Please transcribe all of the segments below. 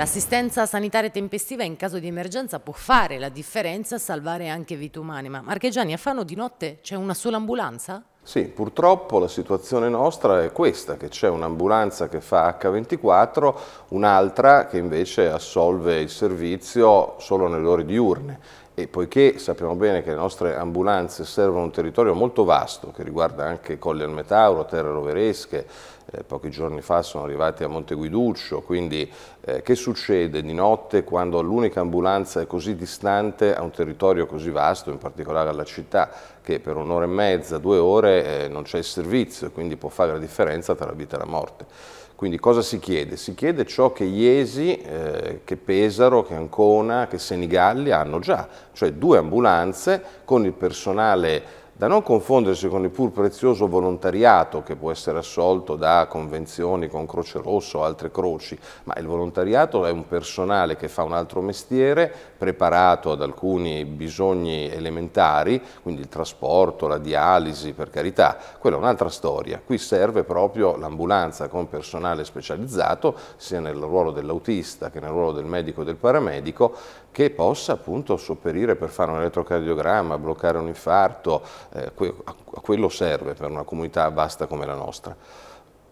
L'assistenza sanitaria tempestiva in caso di emergenza può fare la differenza e salvare anche vite umane, ma Marchegiani a Fano di notte c'è una sola ambulanza? Sì, purtroppo la situazione nostra è questa, che c'è un'ambulanza che fa H24, un'altra che invece assolve il servizio solo nelle ore diurne e poiché sappiamo bene che le nostre ambulanze servono un territorio molto vasto che riguarda anche Colle al Metauro, terre roveresche, eh, pochi giorni fa sono arrivati a Monteguiduccio, quindi eh, che succede di notte quando l'unica ambulanza è così distante a un territorio così vasto, in particolare alla città, che per un'ora e mezza, due ore eh, non c'è il servizio, e quindi può fare la differenza tra la vita e la morte. Quindi cosa si chiede? Si chiede ciò che Iesi, eh, che Pesaro, che Ancona, che Senigalli hanno già, cioè due ambulanze con il personale da non confondersi con il pur prezioso volontariato che può essere assolto da convenzioni con Croce Rossa o altre croci, ma il volontariato è un personale che fa un altro mestiere preparato ad alcuni bisogni elementari, quindi il trasporto, la dialisi, per carità, quella è un'altra storia. Qui serve proprio l'ambulanza con personale specializzato, sia nel ruolo dell'autista che nel ruolo del medico e del paramedico, che possa appunto sopperire per fare un elettrocardiogramma, bloccare un infarto, eh, a quello serve per una comunità vasta come la nostra.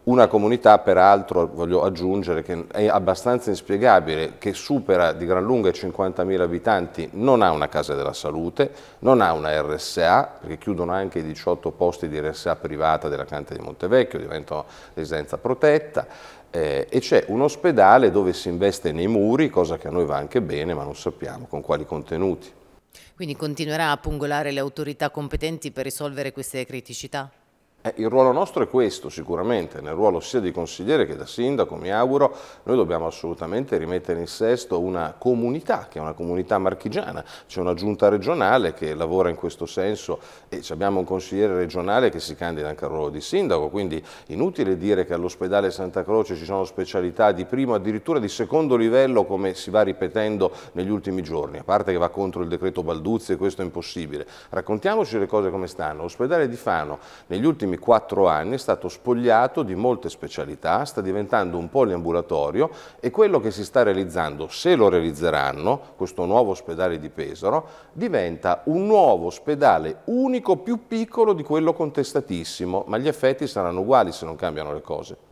Una comunità, peraltro, voglio aggiungere, che è abbastanza inspiegabile, che supera di gran lunga i 50.000 abitanti, non ha una casa della salute, non ha una RSA, perché chiudono anche i 18 posti di RSA privata della Cante di Montevecchio, diventano residenza protetta, eh, e c'è un ospedale dove si investe nei muri, cosa che a noi va anche bene, ma non sappiamo con quali contenuti. Quindi continuerà a pungolare le autorità competenti per risolvere queste criticità? Eh, il ruolo nostro è questo sicuramente, nel ruolo sia di consigliere che da sindaco, mi auguro, noi dobbiamo assolutamente rimettere in sesto una comunità, che è una comunità marchigiana, c'è una giunta regionale che lavora in questo senso e abbiamo un consigliere regionale che si candida anche al ruolo di sindaco, quindi inutile dire che all'ospedale Santa Croce ci sono specialità di primo, addirittura di secondo livello come si va ripetendo negli ultimi giorni, a parte che va contro il decreto Balduzzi e questo è impossibile. Raccontiamoci le cose come stanno, l'ospedale di Fano negli ultimi quattro anni è stato spogliato di molte specialità, sta diventando un poliambulatorio e quello che si sta realizzando, se lo realizzeranno, questo nuovo ospedale di Pesaro, diventa un nuovo ospedale unico più piccolo di quello contestatissimo, ma gli effetti saranno uguali se non cambiano le cose.